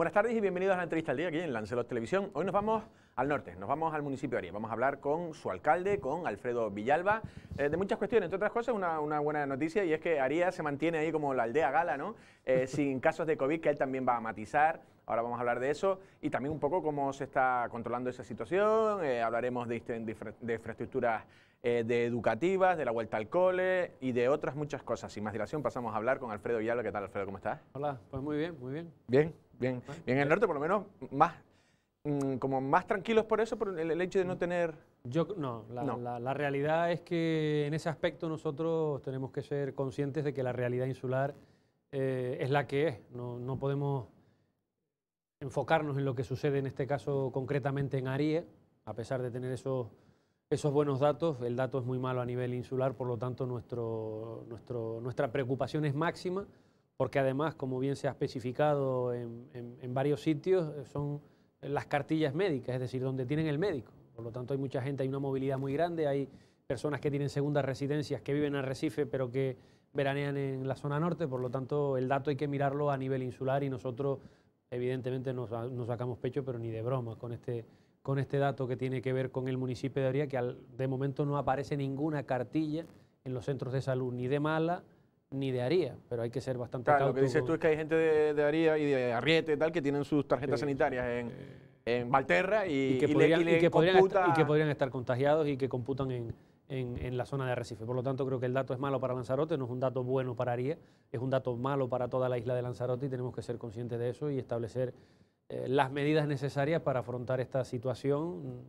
Buenas tardes y bienvenidos a la entrevista al día aquí en Lancelot Televisión. Hoy nos vamos al norte, nos vamos al municipio de Arias. Vamos a hablar con su alcalde, con Alfredo Villalba, eh, de muchas cuestiones. Entre otras cosas, una, buena noticia y es que Arias se mantiene ahí como la aldea gala, ¿no? Eh, sin casos de COVID, que él también va a matizar. Ahora vamos a hablar de eso y también un poco cómo se está controlando esa situación. Eh, hablaremos de, de infraestructuras de educativas, de la vuelta al cole y de otras muchas cosas. Sin más dilación, pasamos a hablar con Alfredo Villalba. ¿Qué tal, Alfredo? ¿Cómo estás? Hola, pues muy bien, muy bien. Bien. Bien, bien en el norte por lo menos más mm, como más tranquilos por eso, por el, hecho de no mm. tener... Yo, no, la, La, realidad es que en ese aspecto nosotros tenemos que ser conscientes de que la realidad insular eh, es la que es. No, no, podemos enfocarnos en lo que sucede en este caso concretamente en Arie a pesar de tener esos, esos buenos datos. El dato es muy malo a nivel insular, por lo tanto nuestro, nuestro, nuestra preocupación es máxima porque además, como bien se ha especificado en, varios sitios, eh, son las cartillas médicas, es decir, donde tienen el médico. Por lo tanto, hay mucha gente, hay una movilidad muy grande, hay personas que tienen segundas residencias, que viven en Recife, pero que veranean en la zona norte, por lo tanto, el dato hay que mirarlo a nivel insular y nosotros, evidentemente, nos, sacamos pecho, pero ni de broma este, con este, dato que tiene que ver con el municipio de Oria, que de momento no aparece ninguna cartilla en los centros de salud, ni de mala, ni de Aría, pero hay que ser bastante claro, Lo que dices tú es que hay gente de, de Aría y de Arriete y tal que tienen sus tarjetas sanitarias en, Valterra y, que podrían, estar, contagiados y que computan en, la zona de Arrecife. Por lo tanto, creo que el dato es malo para Lanzarote, no es un dato bueno para Aría, es un dato malo para toda la isla de Lanzarote y tenemos que ser conscientes de eso y establecer eh, las medidas necesarias para afrontar esta situación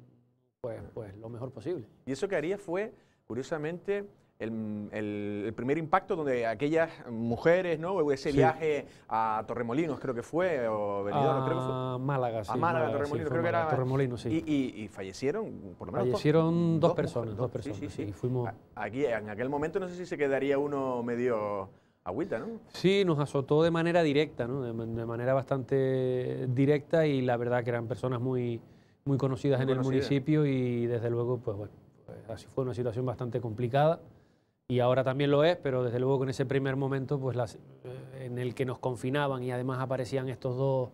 pues, pues lo mejor posible. Y eso que Aría fue, curiosamente, el, primer impacto donde aquellas mujeres, ¿no? Ese viaje a Torremolinos, creo que fue, o Benidorm, a Málaga, sí. A Málaga, Torremolinos, creo que era. Torremolinos, sí. Y, y, fallecieron, por lo menos. Fallecieron dos, personas, dos, personas. Y fuimos... Aquí, en aquel momento, no sé si se quedaría uno medio. Agüita, ¿no? Sí, nos azotó de manera directa, ¿no? de, manera bastante directa y la verdad que eran personas muy, muy conocidas en el municipio y desde luego, pues bueno, pues, así fue una situación bastante complicada y ahora también lo es, pero desde luego que en ese primer momento pues las, eh, en el que nos confinaban y además aparecían estos dos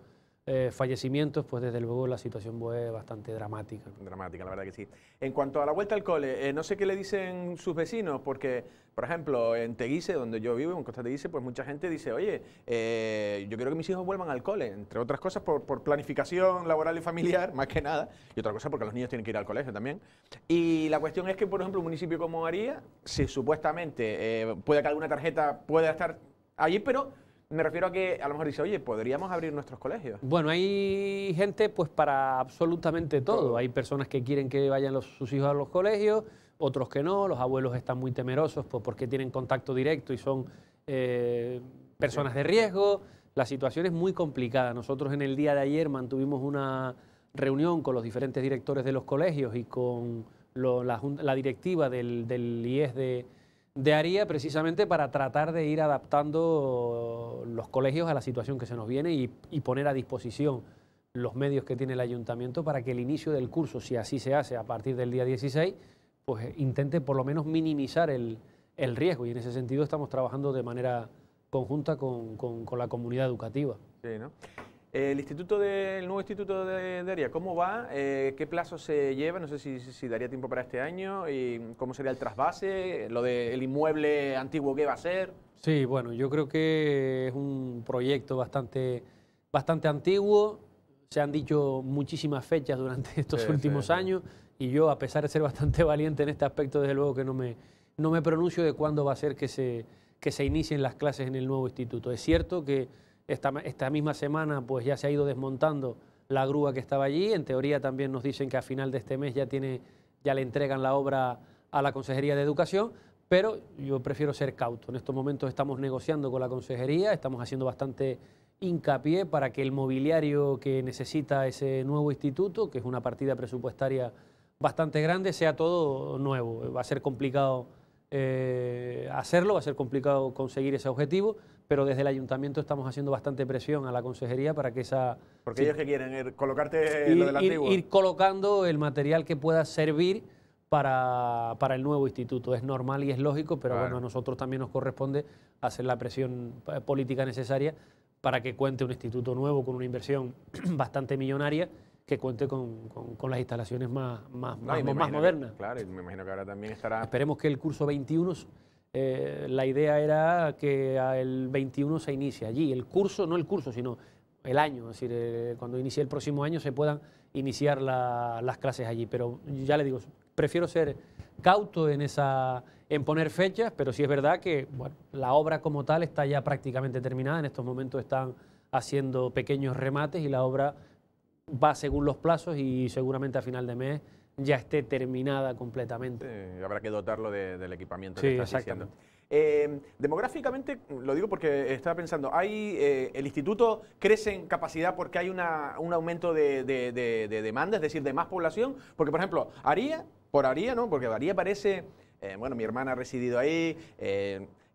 eh, fallecimientos, pues desde luego la situación fue bastante dramática. Dramática, la verdad que sí. En cuanto a la vuelta al cole, eh, no sé qué le dicen sus vecinos, porque, por ejemplo, en Teguise, donde yo vivo, en Costa Teguise, pues mucha gente dice, oye, eh, yo quiero que mis hijos vuelvan al cole, entre otras cosas por, planificación laboral y familiar, más que nada, y otra cosa porque los niños tienen que ir al colegio también. Y la cuestión es que, por ejemplo, un municipio como haría si supuestamente puede que alguna tarjeta pueda estar allí, pero me refiero a que a lo mejor dice, oye, podríamos abrir nuestros colegios. Bueno, hay gente pues para absolutamente todo. Hay personas que quieren que vayan sus hijos a los colegios, otros que no. Los abuelos están muy temerosos pues, porque tienen contacto directo y son eh, personas de riesgo. La situación es muy complicada. Nosotros en el día de ayer mantuvimos una reunión con los diferentes directores de los colegios y con la, directiva del, del IES de, de haría precisamente para tratar de ir adaptando los colegios a la situación que se nos viene y, poner a disposición los medios que tiene el ayuntamiento para que el inicio del curso, si así se hace a partir del día 16, pues eh, intente por lo menos minimizar el, riesgo y en ese sentido estamos trabajando de manera conjunta con, con la comunidad educativa. Sí, ¿no? El instituto nuevo instituto de, ¿cómo va? Eh, ¿Qué plazo se lleva? No sé si, daría tiempo para este año. ¿Y cómo sería el trasvase? ¿Lo del inmueble antiguo qué va a ser? Sí, bueno, yo creo que es un proyecto bastante, bastante antiguo. Se han dicho muchísimas fechas durante estos últimos años y yo, a pesar de ser bastante valiente en este aspecto, desde luego que no me, no me pronuncio de cuándo va a ser que se, que se inicien las clases en el nuevo instituto. Es cierto que esta, misma semana pues ya se ha ido desmontando la grúa que estaba allí. En teoría también nos dicen que a final de este mes ya, tiene, ya le entregan la obra a la Consejería de Educación, pero yo prefiero ser cauto. En estos momentos estamos negociando con la Consejería, estamos haciendo bastante hincapié para que el mobiliario que necesita ese nuevo instituto, que es una partida presupuestaria bastante grande, sea todo nuevo. Va a ser complicado eh, hacerlo, va a ser complicado conseguir ese objetivo, pero desde el ayuntamiento estamos haciendo bastante presión a la consejería para que esa... Porque ellos que quieren, ir, eh, colocarte lo del colocando el material que pueda servir para, el nuevo instituto. Es normal y es lógico, pero bueno, a nosotros también nos corresponde hacer la presión eh, política necesaria para que cuente un instituto nuevo con una inversión bastante millonaria que cuente con, las instalaciones más, más, más, modernas. Claro, me imagino que ahora también estará... Esperemos que el curso 21, eh, la idea era que el 21 se inicie allí, el curso, no el curso, sino el año, es decir, eh, cuando inicie el próximo año se puedan iniciar las clases allí, pero ya le digo, prefiero ser cauto en esa en poner fechas, pero sí es verdad que la obra como tal está ya prácticamente terminada, en estos momentos están haciendo pequeños remates y la obra va según los plazos y seguramente a final de mes ya esté terminada completamente. habrá que dotarlo del equipamiento que estás diciendo. Eh, demográficamente, lo digo porque estaba pensando, hay, eh, el instituto crece en capacidad porque hay un aumento de, de, demanda, es decir, de más población, porque por ejemplo, Aría, por Aría, ¿no? Porque Aría parece, eh, bueno, mi hermana ha residido ahí,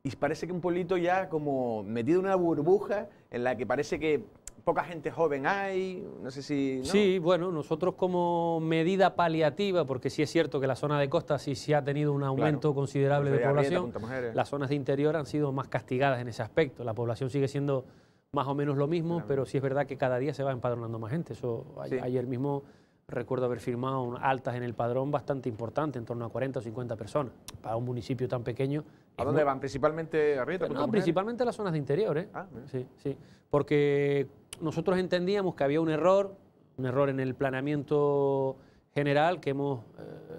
y parece que un pueblito ya como metido en una burbuja en la que parece que poca gente joven hay, no sé si... Sí, bueno, nosotros como medida paliativa, porque sí es cierto que la zona de costa sí, sí ha tenido un aumento considerable de población, las zonas de interior han sido más castigadas en ese aspecto, la población sigue siendo más o menos lo mismo, pero sí es verdad que cada día se va empadronando más gente, eso ayer mismo recuerdo haber firmado altas en el padrón bastante importante, en torno a 40 o 50 personas, para un municipio tan pequeño ¿A dónde van? ¿Principalmente a Rieta? no, principalmente a las zonas de interior, ¿eh? ah, sí, sí. Porque nosotros entendíamos que había un error, un error en el planeamiento general, que hemos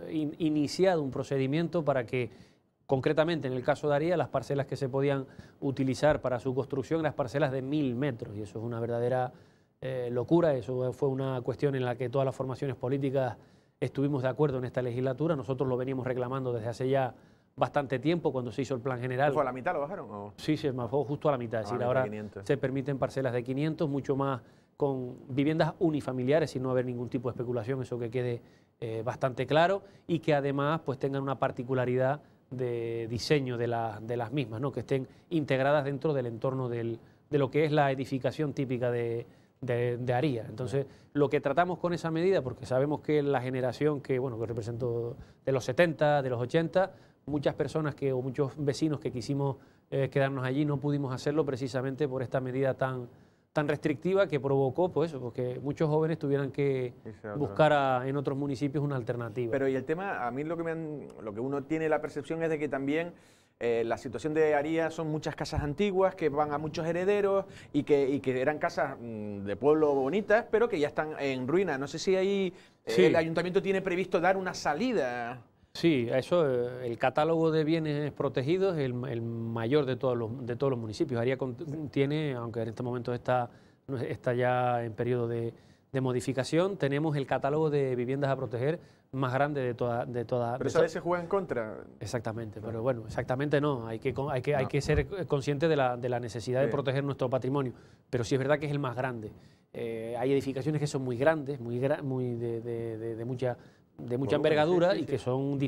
eh, iniciado un procedimiento para que, concretamente en el caso de Aría, las parcelas que se podían utilizar para su construcción eran las parcelas de mil metros, y eso es una verdadera eh, locura, eso fue una cuestión en la que todas las formaciones políticas estuvimos de acuerdo en esta legislatura, nosotros lo veníamos reclamando desde hace ya bastante tiempo cuando se hizo el plan general. ¿Fue a la mitad lo bajaron? O? Sí, se bajó justo a la mitad. Es decir, ahora se permiten parcelas de 500, mucho más con viviendas unifamiliares, sin no haber ningún tipo de especulación, eso que quede eh, bastante claro, y que además pues tengan una particularidad de diseño de, de las mismas, ¿no? que estén integradas dentro del entorno del, de lo que es la edificación típica de, de, de Aría. Entonces, lo que tratamos con esa medida, porque sabemos que la generación que, bueno, que represento de los 70, de los 80, Muchas personas que, o muchos vecinos que quisimos eh, quedarnos allí no pudimos hacerlo precisamente por esta medida tan, tan restrictiva que provocó pues, porque muchos jóvenes tuvieran que buscar en otros municipios una alternativa. Pero y el tema, a mí lo que, lo que uno tiene la percepción es de que también... Eh, la situación de Aría son muchas casas antiguas que van a muchos herederos y que, que eran casas mm, de pueblo bonitas, pero que ya están en ruina. No sé si ahí el ayuntamiento tiene previsto dar una salida. Sí, eso, eh, el catálogo de bienes protegidos es el, mayor de todos los, de todos los municipios. Aria tiene, aunque en este momento está, está ya en periodo de, de modificación, tenemos el catálogo de viviendas a proteger más grande de toda... De toda pero eso a veces juega en contra. Exactamente, pero bueno, exactamente no. Hay que, hay que, hay que ser consciente de la, de la necesidad de proteger nuestro patrimonio, pero sí es verdad que es el más grande. Eh, hay edificaciones que son muy grandes, muy, muy de, de, mucha de mucha envergadura y que son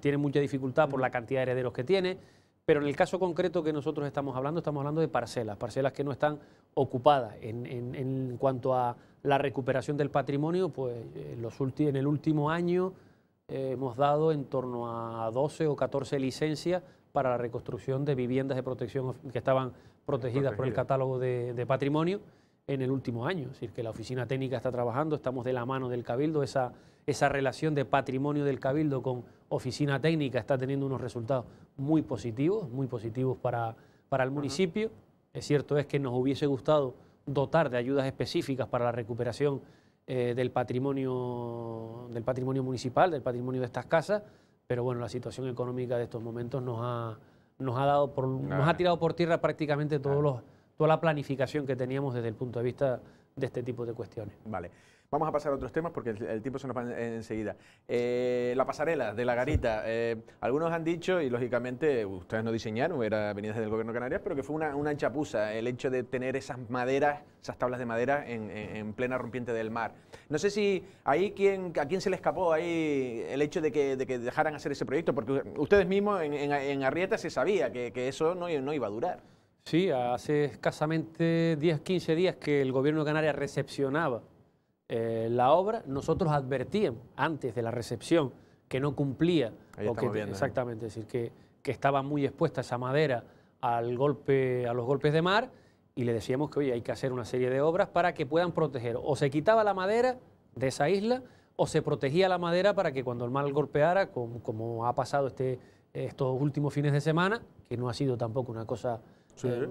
tienen mucha dificultad por la cantidad de herederos que tiene. Pero en el caso concreto que nosotros estamos hablando, estamos hablando de parcelas, parcelas que no están ocupadas. En, cuanto a la recuperación del patrimonio, pues eh, en, los en el último año eh, hemos dado en torno a 12 o 14 licencias para la reconstrucción de viviendas de protección que estaban protegidas por el catálogo de, de patrimonio en el último año. Es decir, que la oficina técnica está trabajando, estamos de la mano del Cabildo, esa esa relación de patrimonio del Cabildo con oficina técnica está teniendo unos resultados muy positivos, muy positivos para, para el municipio. Es cierto es que nos hubiese gustado dotar de ayudas específicas para la recuperación eh, del, patrimonio, del patrimonio municipal, del patrimonio de estas casas, pero bueno, la situación económica de estos momentos nos ha, nos ha, dado por, nos ha tirado por tierra prácticamente los, toda la planificación que teníamos desde el punto de vista de este tipo de cuestiones. Vale. Vamos a pasar a otros temas porque el, tiempo se nos va enseguida. Eh, la pasarela de la garita. Eh, algunos han dicho, y lógicamente ustedes no diseñaron, era venida desde el gobierno de Canarias, pero que fue una, una, chapuza el hecho de tener esas maderas, esas tablas de madera en, plena rompiente del mar. No sé si ahí a quién se le escapó ahí el hecho de que, dejaran hacer ese proyecto, porque ustedes mismos en, Arrieta se sabía que, eso no, no iba a durar. Sí, hace escasamente 10, 15 días que el gobierno de Canarias recepcionaba eh, la obra, nosotros advertíamos antes de la recepción que no cumplía, que, exactamente, decir, que, estaba muy expuesta esa madera al golpe, a los golpes de mar, y le decíamos que, oye, hay que hacer una serie de obras para que puedan proteger. O se quitaba la madera de esa isla, o se protegía la madera para que cuando el mar golpeara, como, ha pasado este, estos últimos fines de semana, que no ha sido tampoco una cosa eh,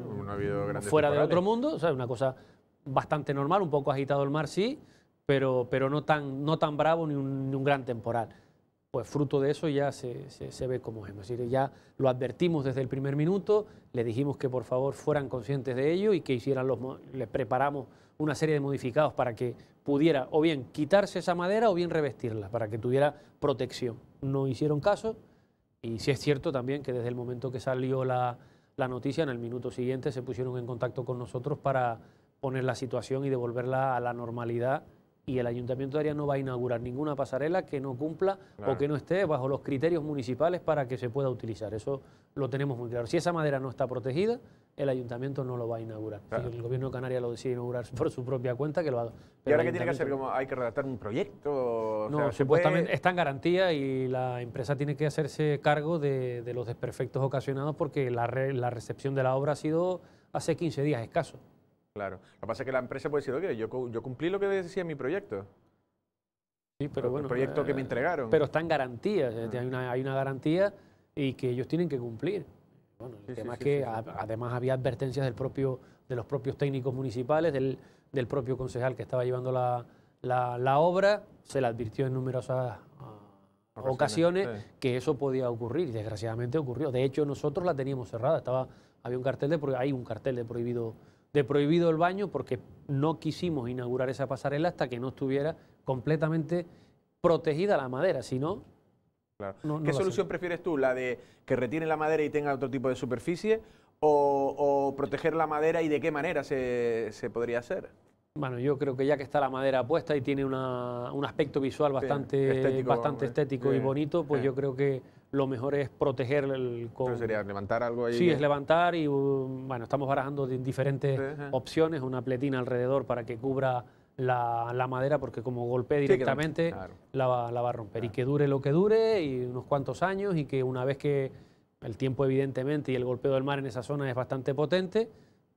fuera de otro mundo, o una cosa bastante normal, un poco agitado el mar, sí, pero, pero no, tan, no tan bravo ni un, gran temporal. Pues fruto de eso ya se, se, ve como es. Es decir, ya lo advertimos desde el primer minuto, le dijimos que por favor fueran conscientes de ello y que hicieran los. Les preparamos una serie de modificados para que pudiera o bien quitarse esa madera o bien revestirla, para que tuviera protección. No hicieron caso y sí es cierto también que desde el momento que salió la, la noticia, en el minuto siguiente se pusieron en contacto con nosotros para poner la situación y devolverla a la normalidad y el ayuntamiento de Arias no va a inaugurar ninguna pasarela que no cumpla o que no esté bajo los criterios municipales para que se pueda utilizar. Eso lo tenemos muy claro. Si esa madera no está protegida, el ayuntamiento no lo va a inaugurar. el gobierno de Canarias lo decide inaugurar por su propia cuenta, que lo ¿Y ahora qué tiene que hacer? ¿Hay que redactar un proyecto? no, supuestamente está en garantía y la empresa tiene que hacerse cargo de, los desperfectos ocasionados porque la, la recepción de la obra ha sido hace 15 días escaso. Claro. Lo que pasa es que la empresa puede decir, oye, yo, yo cumplí lo que decía en mi proyecto. Sí, pero bueno. El proyecto que me eh, entregaron. Pero están garantías, hay, una, garantía y que ellos tienen que cumplir. Bueno, el tema que además había advertencias del propio, de los propios técnicos municipales, del, propio concejal que estaba llevando la, obra, se le advirtió en numerosas ah, ocasiones, que eso podía ocurrir y desgraciadamente ocurrió. De hecho, nosotros la teníamos cerrada, estaba, había un cartel de, hay un cartel de prohibido de prohibido el baño porque no quisimos inaugurar esa pasarela hasta que no estuviera completamente protegida la madera, si no... ¿Qué solución prefieres tú? ¿La de que retiene la madera y tenga otro tipo de superficie? ¿O, proteger la madera y de qué manera se, podría hacer? Bueno, yo creo que ya que está la madera puesta y tiene un aspecto visual bastante estético, bastante estético y bonito, pues yo creo que lo mejor es proteger el... sería levantar algo ahí. Sí, es levantar y um, bueno, estamos barajando diferentes opciones, una pletina alrededor para que cubra la, madera, porque como golpee directamente la, va, a romper. Y que dure lo que dure y unos cuantos años y que una vez que el tiempo evidentemente y el golpeo del mar en esa zona es bastante potente,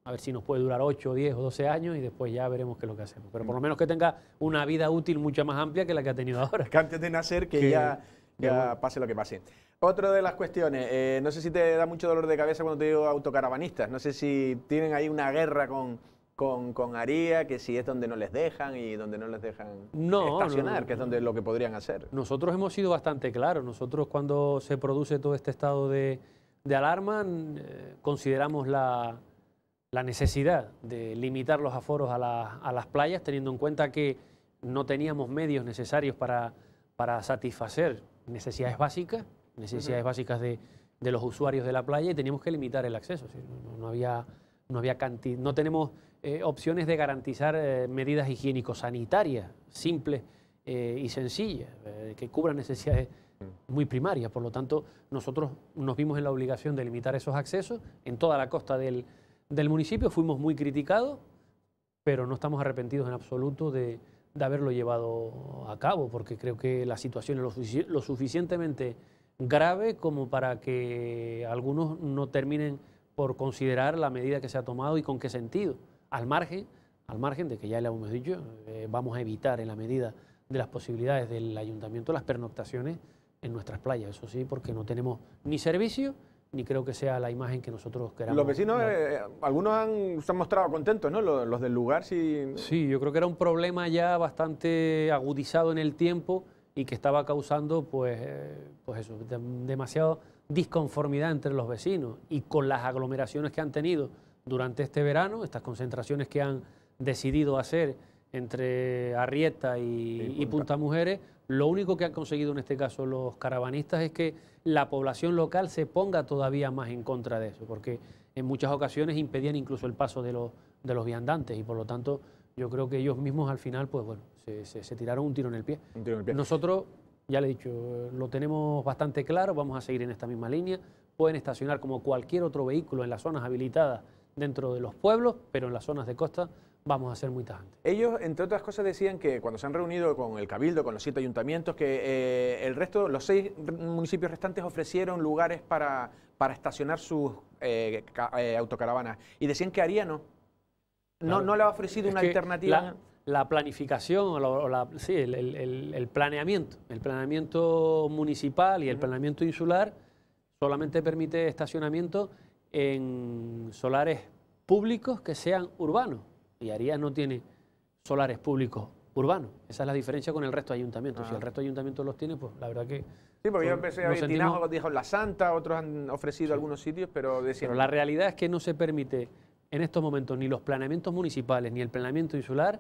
a ver si nos puede durar 8, 10 o 12 años y después ya veremos qué es lo que hacemos. Pero por lo menos que tenga una vida útil mucho más amplia que la que ha tenido ahora. Que antes de nacer, que ya ya pase lo que pase. Otra de las cuestiones, eh, no sé si te da mucho dolor de cabeza cuando te digo autocaravanistas, no sé si tienen ahí una guerra con, con, con Aría, que si es donde no les dejan y donde no les dejan no, estacionar, que es donde lo que podrían hacer. Nosotros hemos sido bastante claros, nosotros cuando se produce todo este estado de, de alarma eh, consideramos la, necesidad de limitar los aforos a, las playas, teniendo en cuenta que no teníamos medios necesarios para, para satisfacer necesidades básicas, necesidades básicas de, los usuarios de la playa y teníamos que limitar el acceso. No, había, no, había no tenemos eh, opciones de garantizar eh, medidas higiénico-sanitarias simples eh, y sencillas que cubran necesidades muy primarias. Por lo tanto, nosotros nos vimos en la obligación de limitar esos accesos en toda la costa del municipio. Fuimos muy criticados, pero no estamos arrepentidos en absoluto de, de haberlo llevado a cabo, porque creo que la situación es lo, suficientemente grave como para que algunos no terminen por considerar la medida que se ha tomado y con qué sentido, al margen, al margen de que ya le hemos dicho, eh, vamos a evitar en la medida de las posibilidades del ayuntamiento las pernoctaciones en nuestras playas, eso sí, porque no tenemos ni servicio ni creo que sea la imagen que nosotros queramos. Los vecinos, eh, algunos han, se han mostrado contentos, ¿no? Los, del lugar sí... Sí, yo creo que era un problema ya bastante agudizado en el tiempo y que estaba causando, pues, eh, pues eso, demasiada disconformidad entre los vecinos y con las aglomeraciones que han tenido durante este verano, estas concentraciones que han decidido hacer entre Arrieta y, y Punta Mujeres, lo único que han conseguido en este caso los caravanistas es que la población local se ponga todavía más en contra de eso, porque en muchas ocasiones impedían incluso el paso de los, de los viandantes y por lo tanto yo creo que ellos mismos al final pues bueno, se, tiraron un tiro en el pie. Un tiro en el pie. Nosotros, ya le he dicho, lo tenemos bastante claro, vamos a seguir en esta misma línea, pueden estacionar como cualquier otro vehículo en las zonas habilitadas dentro de los pueblos, pero en las zonas de costa vamos a hacer muy tajantes. Ellos, entre otras cosas, decían que cuando se han reunido con el Cabildo, con los siete ayuntamientos, que eh, el resto, los seis municipios restantes ofrecieron lugares para, para estacionar sus eh, eh, autocaravanas y decían que Ariano no. No, le ha ofrecido una alternativa. La, planificación, o la, el, planeamiento, el planeamiento municipal y el planeamiento insular solamente permite estacionamiento en solares públicos que sean urbanos. Y Arias no tiene solares públicos urbanos. Esa es la diferencia con el resto de ayuntamientos. Si ah. el resto de ayuntamientos los tiene, pues la verdad que... Sí, porque yo empecé a ver Tinajo, dijo La Santa, otros han ofrecido algunos sitios, pero decían... Pero la realidad es que no se permite en estos momentos ni los planeamientos municipales ni el planeamiento insular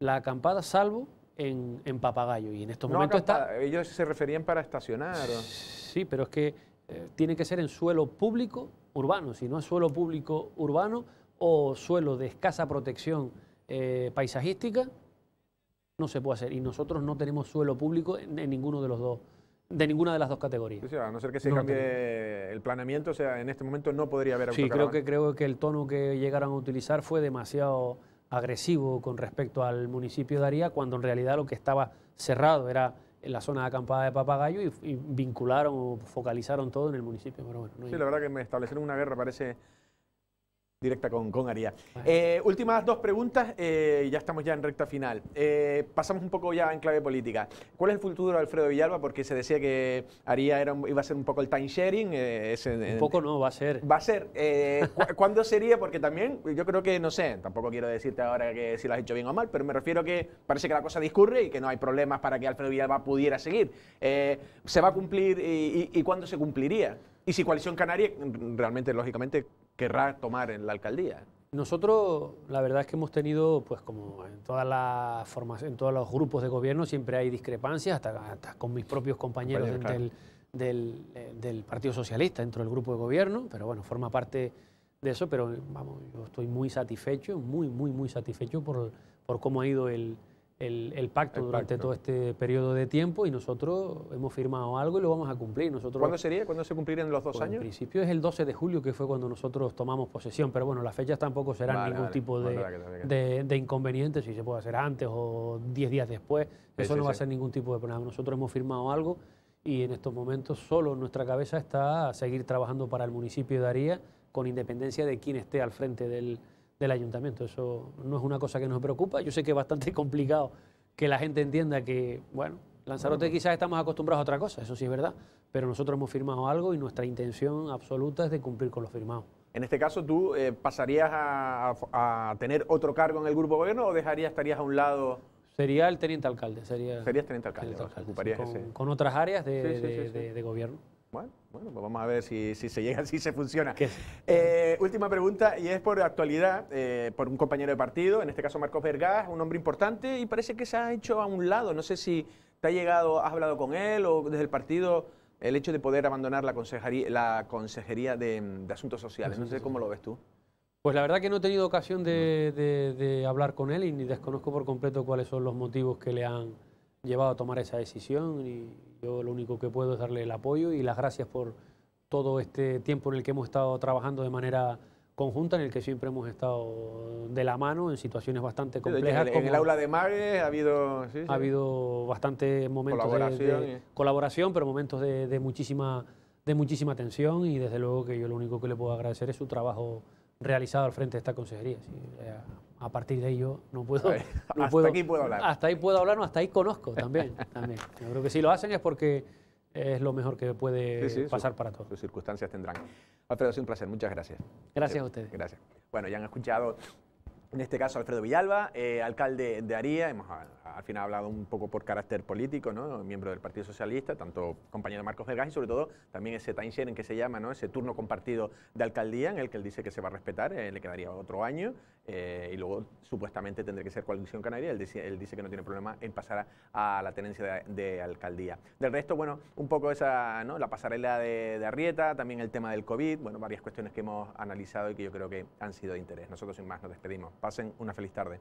la acampada, salvo en, Papagayo. Y en estos momentos está... Ellos se referían para estacionar. Sí, pero es que eh, tiene que ser en suelo público urbano. Si no es suelo público urbano o suelo de escasa protección eh, paisajística, no se puede hacer. Y nosotros no tenemos suelo público en, ninguno de los dos de ninguna de las dos categorías. a no ser que se cambie el planeamiento, o sea, en este momento no podría haber Sí, creo que, creo que el tono que llegaron a utilizar fue demasiado agresivo con respecto al municipio de Aría, cuando en realidad lo que estaba cerrado era la zona de acampada de Papagayo y, vincularon o focalizaron todo en el municipio. sí, la verdad que me establecieron una guerra parece directa con, con eh, últimas dos preguntas, eh, ya estamos ya en recta final. Eh, pasamos un poco ya en clave política. ¿Cuál es el futuro de Alfredo Villalba? Porque se decía que Aria iba a ser un poco el time sharing. un poco no, va a ser. Va a ser. ¿Cuándo sería? Porque también yo creo que, no sé, tampoco quiero decirte ahora que si lo has hecho bien o mal, pero me refiero que parece que la cosa discurre y que no hay problemas para que Alfredo Villalba pudiera seguir. ¿Se va a cumplir y cuándo se cumpliría? Y si Coalición Canaria realmente, lógicamente, querrá tomar en la alcaldía. Nosotros, la verdad es que hemos tenido, pues como en todas las formas, en todos los grupos de gobierno, siempre hay discrepancias, hasta, con mis propios compañeros del, eh, del, Partido Socialista, dentro del grupo de gobierno, pero bueno, forma parte de eso, pero vamos, yo estoy muy satisfecho, muy, muy, muy satisfecho por, por cómo ha ido el, el, pacto durante todo este periodo de tiempo y nosotros hemos firmado algo y lo vamos a cumplir. Nosotros, ¿Cuándo sería? ¿Cuándo se cumplirían los dos pues, años? En principio es el 12 de julio, que fue cuando nosotros tomamos posesión, pero bueno, las fechas tampoco serán ningún tipo de, de, inconveniente, si se puede hacer antes o 10 días después, eso no va a ser ningún tipo de problema. Nosotros hemos firmado algo y en estos momentos solo nuestra cabeza está a seguir trabajando para el municipio de Daría con independencia de quién esté al frente del, del ayuntamiento. Eso no es una cosa que nos preocupa. Yo sé que es bastante complicado que la gente entienda que, bueno, Lanzarote quizás estamos acostumbrados a otra cosa, eso sí es verdad, pero nosotros hemos firmado algo y nuestra intención absoluta es de cumplir con lo firmado. En este caso, ¿tú eh, pasarías a, tener otro cargo en el grupo gobierno o dejarías, estarías a un lado? Sería el teniente alcalde. Sería, Serías teniente alcalde. ocuparías con, ese... con, otras áreas de gobierno. Bueno, pues vamos a ver si, se llega, si se funciona. Eh, última pregunta, y es por actualidad, eh, por un compañero de partido, en este caso Marcos Vergás, un hombre importante, y parece que se ha hecho a un lado. No sé si te ha llegado, has hablado con él o desde el partido el hecho de poder abandonar la consejería, la consejería de, Asuntos Sociales. No sé cómo lo ves tú. Pues la verdad que no he tenido ocasión mm. de, de hablar con él y ni desconozco por completo cuáles son los motivos que le han llevado a tomar esa decisión y, yo lo único que puedo es darle el apoyo y las gracias por todo este tiempo en el que hemos estado trabajando de manera conjunta en el que siempre hemos estado de la mano en situaciones bastante complejas. en, el aula de Mare ha habido... Ha habido bastante momentos de, ¿eh? colaboración, pero momentos de, de, muchísima, de muchísima tensión y desde luego que yo lo único que le puedo agradecer es su trabajo realizado al frente de esta consejería. Eh, a partir de ello no puedo... hasta aquí puedo hablar. Hasta ahí puedo hablar, no, hasta ahí conozco también. Yo creo que si lo hacen es porque es lo mejor que puede pasar para todos. Sus circunstancias tendrán. Alfredo, ha sido un placer, muchas gracias. Gracias a ustedes. Gracias. Bueno, ya han escuchado en este caso Alfredo Villalba, eh, alcalde de Aría, hemos ah, al final hablado un poco por carácter político, ¿no? miembro del Partido Socialista, tanto compañero Marcos Vergas y sobre todo también ese time en que se llama, ¿no? ese turno compartido de alcaldía en el que él dice que se va a respetar, eh, le quedaría otro año eh, y luego supuestamente tendré que ser coalición canaria. Él dice, él dice que no tiene problema en pasar a, la tenencia de, alcaldía. Del resto, bueno, un poco esa, ¿no? la pasarela de, de, Arrieta, también el tema del COVID, bueno, varias cuestiones que hemos analizado y que yo creo que han sido de interés. Nosotros sin más nos despedimos. Pasen una feliz tarde.